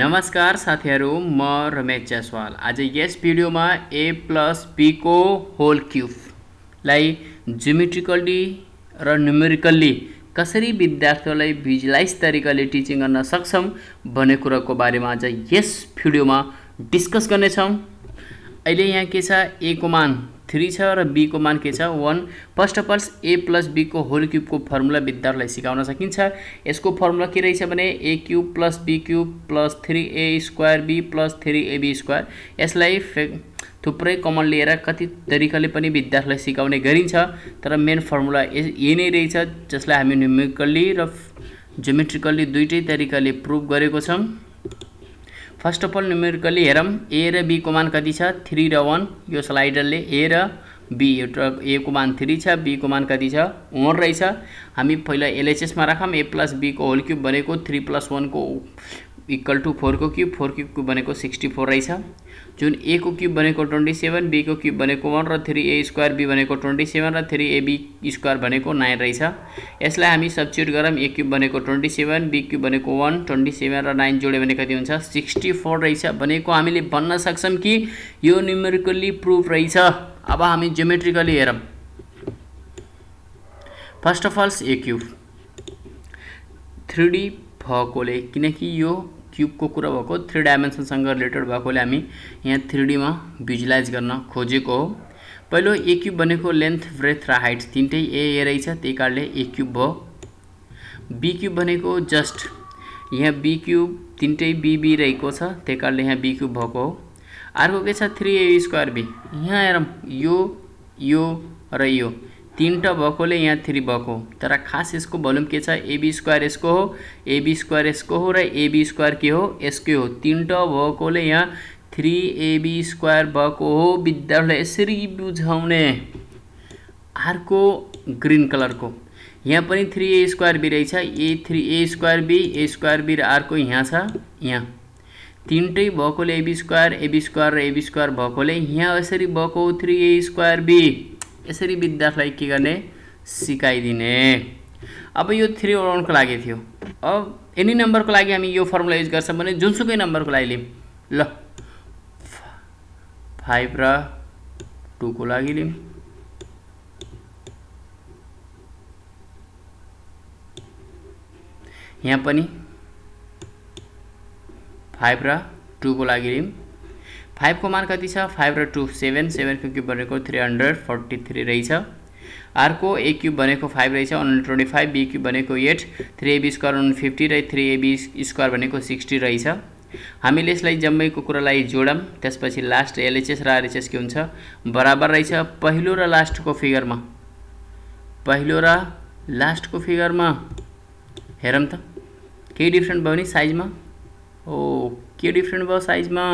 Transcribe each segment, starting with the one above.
नमस्कार साथीहरू म रमेश जायसवाल आज यस भिडियोमा ए प्लस बीको होल क्युबलाई जोमेट्रिकल्ली र न्युमेरिकल्ली कसरी विद्यार्थीहरूलाई भिजुलाइज तरिकाले टिचिङ गर्न सक्छौँ भन्ने कुराको बारेमा आज यस भिडियोमा डिस्कस गर्नेछौँ अहिले यहाँ के छ ए मान थ्री छ र बीको मान के छ वान first of all A plus बीको होल क्युबको फर्मुला विद्यार्थीलाई सिकाउन सकिन्छ यसको फर्मुला के रहेछ भने A cube plus B cube plus three A square B plus three AB square यसलाई फे थुप्रै कमन लिएर कति तरिकाले पनि विद्यार्थीलाई सिकाउने गरिन्छ तर मेन फर्मुला यही नै रहेछ जसलाई हामी न्युमेरिकल्ली र जोमेट्रिकल्ली दुइटै तरिकाले प्रुभ गरेको छौँ फर्स्ट अफ अल न्युमेरिकल्ली हेरौँ ए र बीको मान कति छ थ्री र वान यो स्लाइडरले ए र बी एउटा एको मान थ्री छ बीको मान कति छ वान रहेछ हामी पहिला एलएचएसमा राखौँ ए प्लस बीको होल क्युब भनेको थ्री प्लस वानको इक्वल टू फोरको क्युब फोर क्यूब बने सिक्सटी फोर रहेछ जुन को क्युब बनेको ट्वेन्टी सेभेन बीको क्युब बनेको वान र थ्री ए स्क्वायर बी बने ट्वेन्टी सेभेन र थ्री एबी स्क्वायर बने नाइन रहेछ यसलाई हामी सब्सिट्युट गरौँ ए क्युब बने ट्वेन्टी सेभेन बी क्युब बने वान ट्वेन्टी सेभेन र नाइन जोड्यो भने कति हुन्छ सिक्सटी फोर रहेछ भनेको हामीले भन्न सक्छौँ कि यो न्युमेरिकल्ली प्रुफ रहेछ अब हामी जियोमेट्रिकली हेरौँ first of all A cube three D भएकोले किनकि यो क्युबको कुरा भएको थ्री डाइमेन्सनसँग रिलेटेड भएकोले हामी यहाँ थ्री डीमा भिजुलाइज गर्न खोजेको हो पहिलो ए क्युब भनेको लेन्थ ब्रेथ र हाइट तिनटै ए ए रहेछ त्यही कारणले ए क्युब भयो बी क्युब भनेको जस्ट यहाँ बी क्युब तिनटै बी रहेको छ त्यही कारणले यहाँ बी क्युब भएको हो अर्को के छ थ्री ए स्क्वायर बी यहाँ हेरौँ यो यो र यो तिनवटा भएकोले यहाँ थ्री भएको तर खास यसको भोल्युम के छ एबी स्क्वायर यसको हो एबी स्क्वायर यसको हो र एबी स्क्वायर के हो यसकै हो तिनवटा भएकोले यहाँ थ्री एबी स्क्वायर भएको हो विद्यार्थीलाई यसरी बुझाउने अर्को ग्रिन कलरको यहाँ पनि थ्री ए स्क्वायर बी रहेछ A three A square B A square B र अर्को यहाँ छ यहाँ तिनटै भएकोले एबी स्क्वायर एबी स्क्वायर र एबी स्क्वायर भएकोले यहाँ यसरी भएको थ्री ए स्क्वायर बी यसरी विद्यार्थीलाई के गर्ने सिकाइदिने अब यो थ्री को लागि थियो अब एनी नम्बरको लागि हामी यो फर्मुला युज गर्छौँ भने जुनसुकै नम्बरको लागि लियौँ ल फाइभ र टूको लागि लिउँ यहाँ पनि फाइभ र टूको लागि लिउँ फाइभको मान कति छ फाइभ र टू सेभेन सेभेनको क्युब भनेको थ्री हन्ड्रेड फोर्टी थ्री रहेछ अर्को ए क्युब भनेको फाइभ रहेछ hundred twenty five B cube भनेको eight three AB square one fifty र थ्री एबी स्क्वायर भनेको सिक्सटी रहेछ हामीले यसलाई जम्मैको कुरालाई जोडौँ त्यसपछि लास्ट एलएचएस र आरएचएस के हुन्छ बराबर रहेछ पहिलो र लास्टको फिगरमा पहिलो र लास्टको फिगरमा हेरौँ त केही डिफ्रेन्ट भयो नि साइजमा ओ oh, के डिफ्रेन्ट भयो साइजमा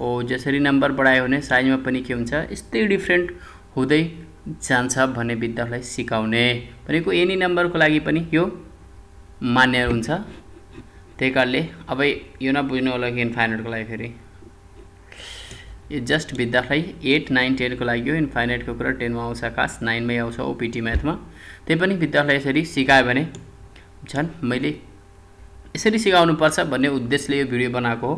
जसरी नम्बर बढायो भने साइजमा पनि के हुन्छ यस्तै डिफ्रेन्ट हुँदै जान्छ भन्ने विद्यार्थीलाई सिकाउने भनेको एनी नम्बरको लागि पनि यो मान्य हुन्छ त्यही कारणले अब यो नबुझ्नु होला कि इन्फाइनेटको लागि फेरि यो जस्ट विद्यार्थीलाई एट नाइन टेनको लागि हो इन्फाइनेटको कुरा टेनमा आउँछ खास नाइनमै आउँछ ओपिटी म्याथमा त्यही पनि विद्यार्थीलाई यसरी सिकायो भने झन् मैले यसरी सिकाउनुपर्छ भन्ने उद्देश्यले यो भिडियो बनाएको हो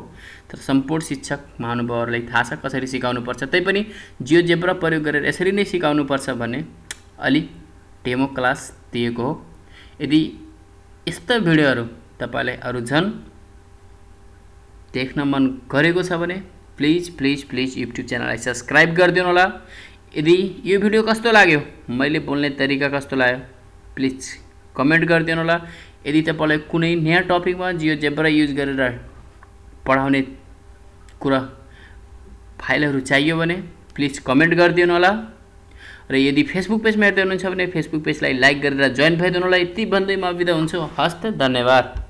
तर सम्पूर्ण शिक्षक महानुभावहरूलाई थाहा छ कसरी सिकाउनुपर्छ तैपनि जियो जेब्रा प्रयोग गरेर यसरी नै सिकाउनुपर्छ भन्ने अलि डेमो क्लास दिएको हो यदि यस्ता भिडियोहरू तपाईँलाई अरू झन् देख्न मन गरेको छ भने प्लिज प्लिज प्लिज युट्युब च्यानललाई सब्सक्राइब गरिदिनु होला यदि यो भिडियो कस्तो लाग्यो मैले बोल्ने तरिका कस्तो लाग्यो प्लिज कमेन्ट गरिदिनु होला यदि तपाईँलाई कुनै नयाँ टपिकमा जियो जेब्रा युज गरेर पढाउने कुरा फाइलहरू चाहियो भने प्लिज कमेन्ट गरिदिनु होला र यदि फेसबुक पेजमा हेर्दै हुनुहुन्छ भने फेसबुक पेजलाई लाइक गरेर जोइन भइदिनु होला यति भन्दै म बिदा हुन्छु हस्त धन्यवाद